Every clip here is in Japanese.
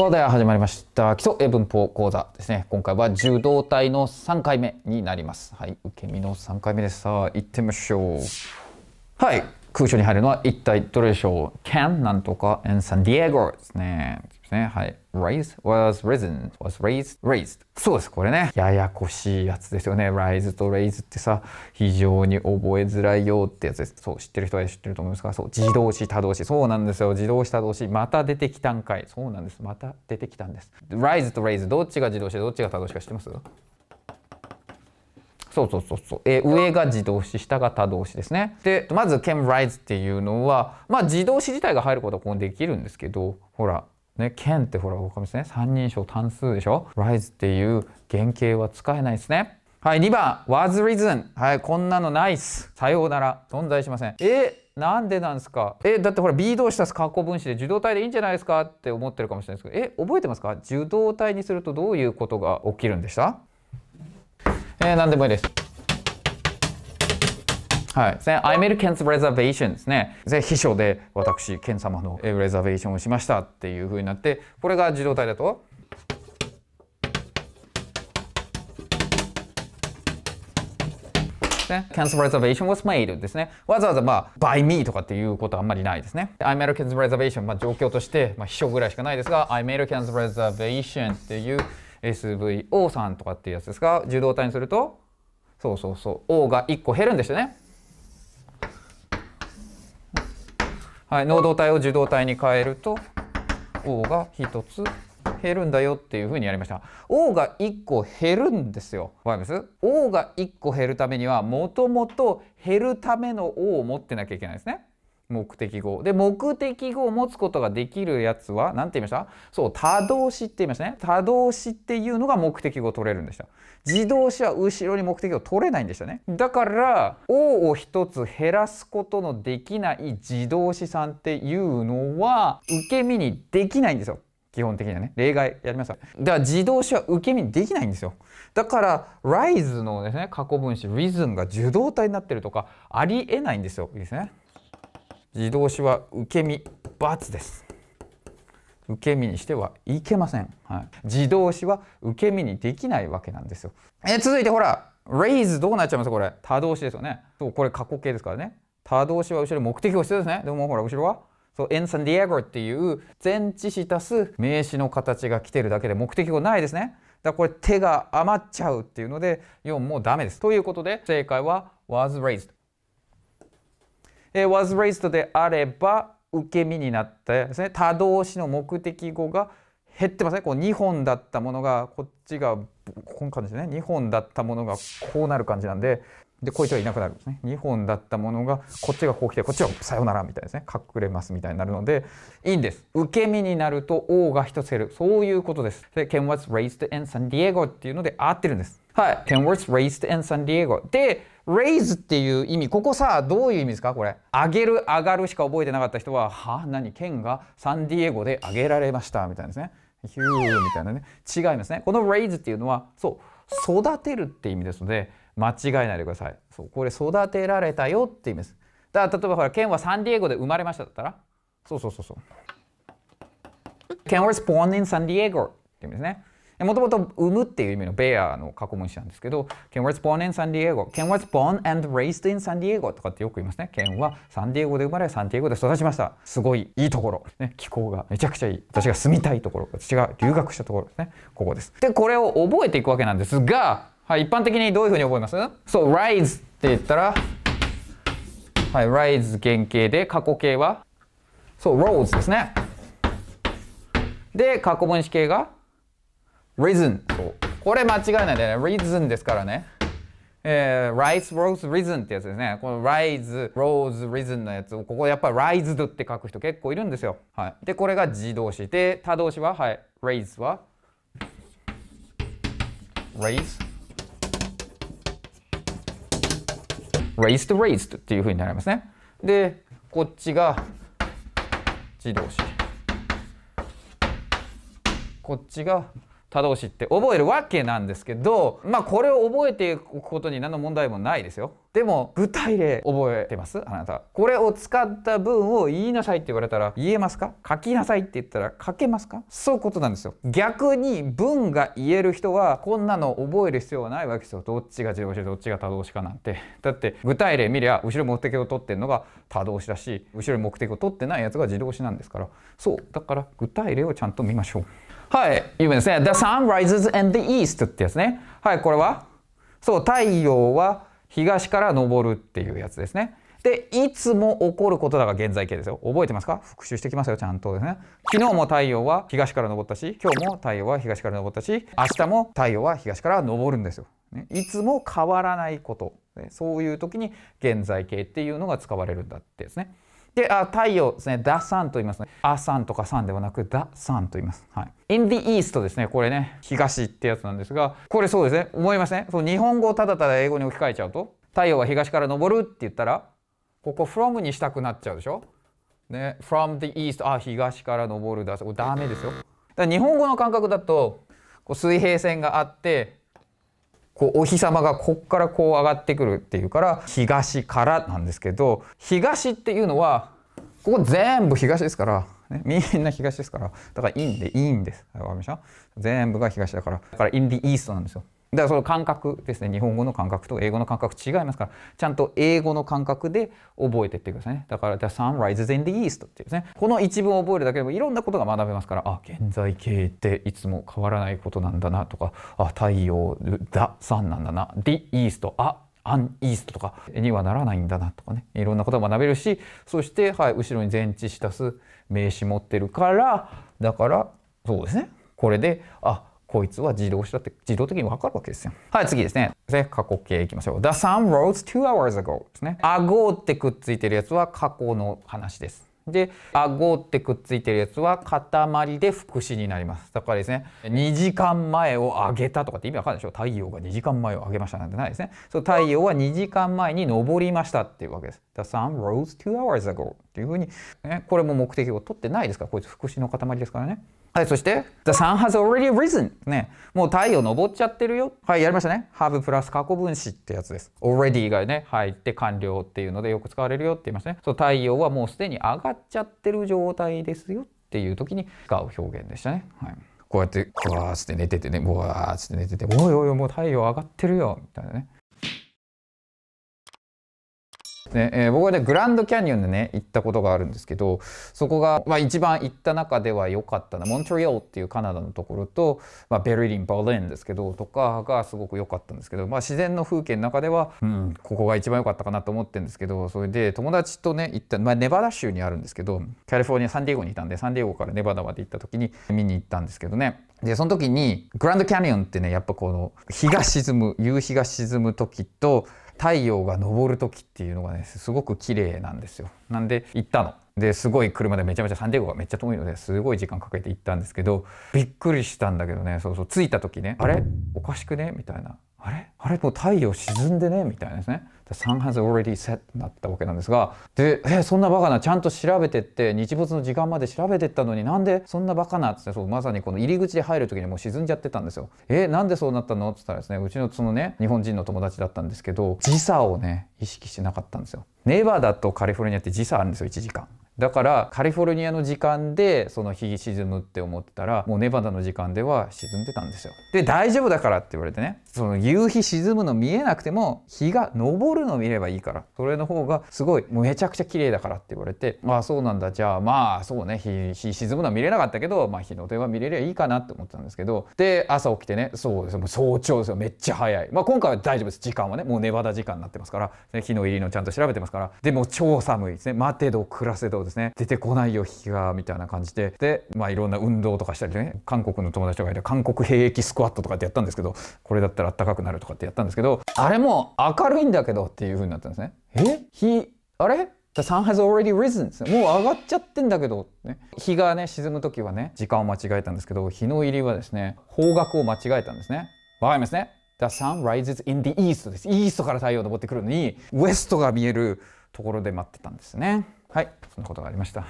そうでは始まりました基礎英文法講座ですね今回は柔道体の3回目になりますはい受け身の3回目ですさあ行ってみましょうはい空所に入るのは一体どれでしょう ?Can なんとか and San Diego ですね。ね。はい。r i s e was risen was raised raised そうですこれねややこしいやつですよね rise と raise ってさ非常に覚えづらいよってやつですそう知ってる人は知ってると思いますがそう自動詞他動詞そうなんですよ自動詞他動詞また出てきたんかいそうなんですまた出てきたんです rise と raise どっちが自動詞でどっちが他動詞か知ってますそうそうそうそう、えー、上が自動詞下が他動詞ですねでまず can rise っていうのはまあ自動詞自体が入ることはこできるんですけどほらね、can ってほら、りですね。三人称単数でしょ ?rise っていう原型は使えないですね。はい、2番、was reason。はい、こんなのナイスさようなら。存在しません。え、なんでなんですかえ、だってほら、b 動詞足す過去分詞で受動体でいいんじゃないですかって思ってるかもしれないですけど、え、覚えてますか受動体にするとどういうことが起きるんでしたえー、何でもいいです。はい。I made Ken's reservation ですね。で、秘書で私、ケン様のレザーベーションをしましたっていうふうになって、これが自動体だと。ね。Ken's reservation was made ですね。わざわざまあ、by me とかっていうことはあんまりないですね。I made Ken's reservation、まあ状況として、まあ秘書ぐらいしかないですが、I made Ken's reservation っていう SVO さんとかっていうやつですが、受動体にすると、そうそうそう、O が1個減るんですよね。はい、能動体を受動体に変えると、O が1つ減るんだよっていうふうにやりました。O が1個減るんですよ。わかります ?O が1個減るためには、もともと減るための O を持ってなきゃいけないですね。目的語。で、目的語を持つことができるやつは、何て言いましたそう、他動詞って言いましたね。他動詞っていうのが目的語を取れるんでした。自動詞は後ろに目的を取れないんでしたね。だから、O を一つ減らすことのできない自動詞さんっていうのは、受け身にできないんですよ。基本的にはね。例外やりました。だから自動詞は受け身にできないんですよ。だから、rise のですね、過去分詞、risen が受動体になってるとか、ありえないんですよ。いいですね。自動詞は受け身×です。受け身にしてはいけません。はい、自動詞は受け身にできないわけなんですよ。え続いてほら、raise どうなっちゃいますこれ。他動詞ですよね。そう、これ過去形ですからね。他動詞は後ろ目的を必要ですね。でもほら、後ろはそう、in San Diego っていう前置詞足す名詞の形が来てるだけで目的語ないですね。だからこれ手が余っちゃうっていうので4もうダメです。ということで正解は was raised。えー、was raised であれば受け身になってですね他動詞の目的語が減ってますねこう2本だったものがこっちがこの感じですね2本だったものがこうなる感じなんででこいつはいなくなるんですね2本だったものがこっちがこう来てこっちはさよならみたいですね隠れますみたいになるのでいいんです受け身になると O が一つ減るそういうことですで Ken was raised in San Diego っていうので合ってるんですはい Ken was raised in San Diego で raise っていう意味ここさどういう意味ですかこれ上げる上がるしか覚えてなかった人はは何県がサンディエゴで上げられましたみたいなですねヒューみたいなね違いますねこの raise っていうのはそう育てるって意味ですので間違えないでくださいそうこれ育てられたよって意味ですだから例えばほら県はサンディエゴで生まれましただったらそうそうそうそう Ken was born in San Diego って意味ですねもともと産むっていう意味のベアの過去問詞なんですけど、Ken was born in San Diego. Ken was born and raised in San Diego とかってよく言いますね。Ken はサンディエゴで生まれ、サンディエゴで育ちました。すごいいいところ。ね、気候がめちゃくちゃいい。私が住みたいところ。私が留学したところですね。ここです。で、これを覚えていくわけなんですが、はい、一般的にどういうふうに覚えますそう、rise って言ったら、はい、rise 原型で過去形はそう、rose ですね。で、過去分詞形が reason とこれ間違いないで、ね、reason ですからねえー、rise, rose, risen ってやつですね。この rise, rose, risen のやつを、ここやっぱ rised って書く人結構いるんですよ。はい。で、これが自動詞。で、他動詞は、はい。raise は raise raised, raised っていうふうになりますね。で、こっちが自動詞。こっちが他動詞って覚えるわけなんですけどまあこれを覚えていくことに何の問題もないですよでも具体例覚えてますあなたこれを使った文を言いなさいって言われたら言えますか書きなさいって言ったら書けますかそういうことなんですよ逆に文が言える人はこんなの覚える必要はないわけですよどっちが自動詞どっちが他動詞かなんてだって具体例見りゃ後ろ目的を取ってんのが他動詞だし後ろ目的を取ってないやつが自動詞なんですからそうだから具体例をちゃんと見ましょうはい、有名ですね。The sun rises in the east ってやつね。はい、これはそう、太陽は東から昇るっていうやつですね。で、いつも起こることだが現在形ですよ。覚えてますか復習してきますよ、ちゃんとですね。昨日も太陽は東から昇ったし、今日も太陽は東から昇ったし、明日も太陽は東から昇るんですよ。ね、いつも変わらないこと、ね。そういう時に現在形っていうのが使われるんだってですね。で、あ太陽ですね、ダサンと言いますね。アサンとかサンではなく、ダサンと言います。はい。in the east ですね、これね、東ってやつなんですが、これそうですね、思いますね。そう日本語をただただ英語に置き換えちゃうと、太陽は東から昇るって言ったら、ここ from にしたくなっちゃうでしょね、from the east あ東から昇るだこれダメですよだから日本語の感覚だとこう水平線があってこうお日様がここからこう上がってくるっていうから東からなんですけど東っていうのはここ全部東ですから、ね、みんな東ですからだからインでいいです。全部が東だからだからインディイーストなんですよ。だからその感覚ですね日本語の感覚と英語の感覚違いますからちゃんと英語の感覚で覚えていってくださいねだから The sun rises in the east っていうですねこの一文を覚えるだけでもいろんなことが学べますからあ現在形っていつも変わらないことなんだなとかあ太陽 The sun なんだな The east あアンイーストとかにはならないんだなとかねいろんなことが学べるしそして、はい、後ろに前置したす名詞持ってるからだからそうですねこれであこいつは自動詞だって自動的に分かるわけですよ。はい、次ですね。過去形いきましょう。The sun rose two hours ago ですね。あごってくっついてるやつは過去の話です。で、あごってくっついてるやつは塊で副詞になります。だからですね、2時間前を上げたとかって意味わかんないでしょ太陽が2時間前を上げましたなんてないですね。そう、太陽は2時間前に昇りましたっていうわけです。The sun rose two hours ago っていうふうに、ね、これも目的を取ってないですから、こいつ副詞の塊ですからね。はい、そして The sun has already risen ね、もう太陽昇っちゃってるよ。はい、やりましたね。have プラス過去分詞ってやつです。already がね、入って完了っていうのでよく使われるよって言いましたね。そう、太陽はもうすでに上がっちゃってる状態ですよっていう時に使う表現でしたね。はいこうやって、わーって寝ててね、わーって寝てて、おいおいおい、もう太陽上がってるよ、みたいなね。ねえー、僕はねグランドキャニオンでね行ったことがあるんですけどそこが、まあ、一番行った中では良かったなモントリオールっていうカナダのところと、まあ、ベルリンバーレンですけどとかがすごく良かったんですけど、まあ、自然の風景の中では、うん、ここが一番良かったかなと思ってるんですけどそれで友達とね行った、まあ、ネバダ州にあるんですけどカリフォルニアサンディエゴにいたんでサンディエゴからネバダまで行った時に見に行ったんですけどねでその時にグランドキャニオンってねやっぱこの日が沈む夕日が沈む時と太陽が昇る時っていうのがねすごく綺麗なんですよなんで行ったのですごい車でめちゃめちゃサンディエゴがめっちゃ遠いのですごい時間かけて行ったんですけどびっくりしたんだけどねそうそう着いた時ねあれおかしくねみたいなあれもう太陽沈んでねみたいなですね。The sun has already set なったわけなんですがで、えそんなバカなちゃんと調べてって日没の時間まで調べてったのになんでそんなバカなっつってそうまさにこの入り口で入る時にもう沈んじゃってたんですよ。えなんでそうなったのっつったらですねうちのそのね日本人の友達だったんですけど時差をね意識してなかったんですよ。ネバダとカリフォルニアって時差あるんですよ1時間。だからカリフォルニアの時間でその日沈むって思ってたらもうネバダの時間では沈んでたんですよ。で大丈夫だからって言われてねその夕日沈むの見えなくても日が昇るの見ればいいからそれの方がすごいめちゃくちゃ綺麗だからって言われてああそうなんだじゃあまあそうね日日沈むのは見れなかったけど、まあ、日の出は見れりゃいいかなって思ってたんですけどで朝起きてねそうですもう早朝ですよめっちゃ早い、まあ、今回は大丈夫です時間はねもうネバダ時間になってますから、ね、日の入りのちゃんと調べてますからでも超寒いですね待てど暮らせどですね出てこないよ日がみたいな感じででまあいろんな運動とかしたりね韓国の友達とかいて韓国兵役スクワットとかってやったんですけどこれだったらあったかくなるとかってやったんですけど、あれも明るいんだけどっていう風になったんですね。え日、あれ The sun has already risen. もう上がっちゃってんだけど、ね、日がね、沈む時はね、時間を間違えたんですけど、日の入りはですね、方角を間違えたんですね。わかりますね The sun rises in the east です。イーストから太陽昇ってくるのに、ウエストが見えるところで待ってたんですね。はい、そんなことがありました。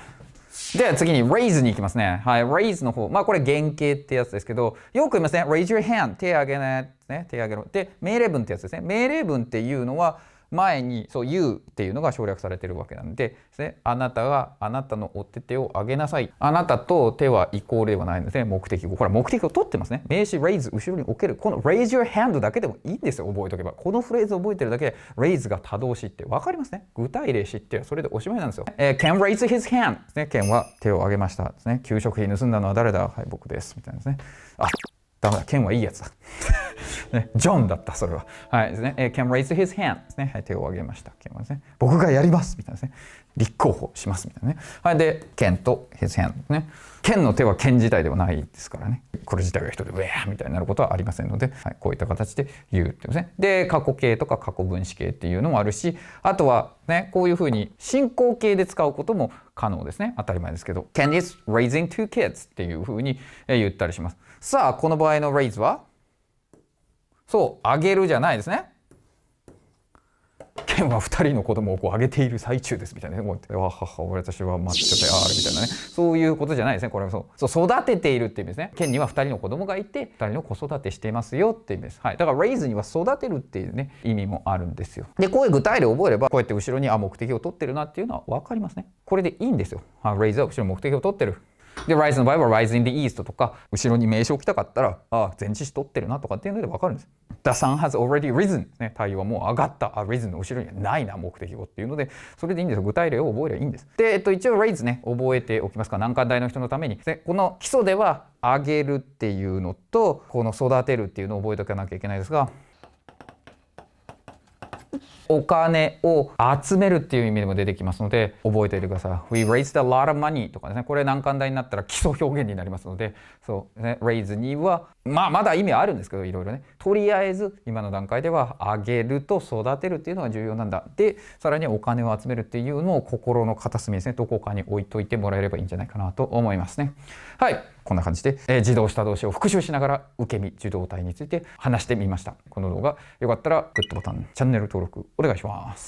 で、次に raise に行きますね。はい、raise の方。まあこれ原型ってやつですけど、よく言いますね。raise your hand. 手あげね。ね手あげろ。で、命令文ってやつですね。命令文っていうのは、前にそう You っていうのが省略されてるわけなんでです、ね、あなたがあなたのお手手を上げなさいあなたと手はイコールではないんですね目的語これ目的を取ってますね名詞 raise 後ろに置けるこの raise your hand だけでもいいんですよ覚えとけばこのフレーズ覚えてるだけで raise が多動詞って分かりますね具体例詞ってそれでおしまいなんですよ、えー、k レ n raise his hand ですね k n は手を上げましたですね給食費盗んだのは誰だはい僕ですみたいなですねあダメだ、剣はいいやつだ。ね、ジョンだった、それは。はいですね。c a raise his hand ですね。はい、手を挙げました。剣はですね。僕がやりますみたいなですね。立候補しますみたいなね。はい、で、剣と his hand ですね。剣の手はン自体ではないですからね。これ自体が人でウェーみたいになることはありませんので、はい、こういった形で言うってことですね。で、過去形とか過去分詞形っていうのもあるし、あとはね、こういうふうに進行形で使うことも可能ですね。当たり前ですけど。Ken is raising two kids っていうふうに言ったりします。さあ、この場合の raise はそう、あげるじゃないですね。ケンは2人の子供をこう上げている最中ですみたいなね。もう、わはは、私は待ってて、ああ、みたいなね。そういうことじゃないですね。これもそう。そう育てているっていう意味ですね。ケンには2人の子供がいて、2人の子育てしていますよっていう意味です。はい。だから、raise には育てるっていうね、意味もあるんですよ。で、こういう具体例を覚えれば、こうやって後ろに、あ、目的を取ってるなっていうのは分かりますね。これでいいんですよ。あ、raise は後ろ目的を取ってる。で、Rise の場合は Rise in the East とか、後ろに名称きたかったら、ああ、前置詞取ってるなとかっていうので分かるんです。The sun has already risen、ね。太陽はもう上がった。あ、risen の後ろにはないな、目的語っていうので、それでいいんですよ。具体例を覚えればいいんです。で、えっと、一応 raise ね、覚えておきますか。難関大の人のために。でこの基礎では、上げるっていうのと、この育てるっていうのを覚えておかなきゃいけないですが、お金を集めるっていう意味でも出てきますので覚えておいてください。We raised a lot of money とかですねこれ難関大になったら基礎表現になりますのでそうね raise にはまあまだ意味あるんですけどいろいろねとりあえず今の段階では上げると育てるっていうのは重要なんだでさらにお金を集めるっていうのを心の片隅ですねどこかに置いといてもらえればいいんじゃないかなと思いますね。はいこんな感じで、えー、自動下動詞を復習しながら受け身受動体について話してみました。この動画よかったらグッドボタンチャンネル登録お願いします。